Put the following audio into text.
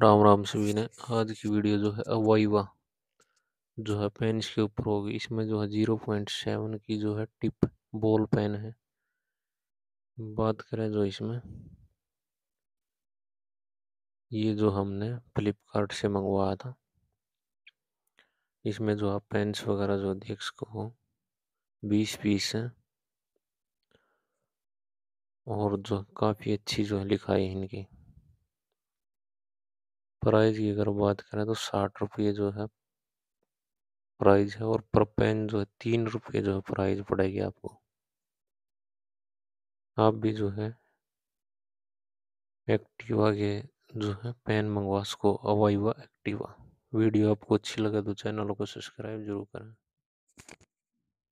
राम राम सभी ने आज की वीडियो जो है अवाइवा जो है पेन इसके ऊपर होगी इसमें जो है जीरो पॉइंट सेवन की जो है टिप बॉल पेन है बात करें जो इसमें ये जो हमने फ्लिपकार्ट से मंगवाया था इसमें जो आप पेन्स वगैरह जो देख सको बीस पीस है और जो काफ़ी अच्छी जो है लिखाई इनकी प्राइस की अगर बात करें तो साठ रुपये जो है प्राइस है और पर पेन जो है तीन रुपये जो है प्राइस पड़ेगी आपको आप भी जो है एक्टिवा के जो है पेन मंगवा सको अवाइवा एक्टिवा वीडियो आपको अच्छी लगे तो चैनल को सब्सक्राइब जरूर करें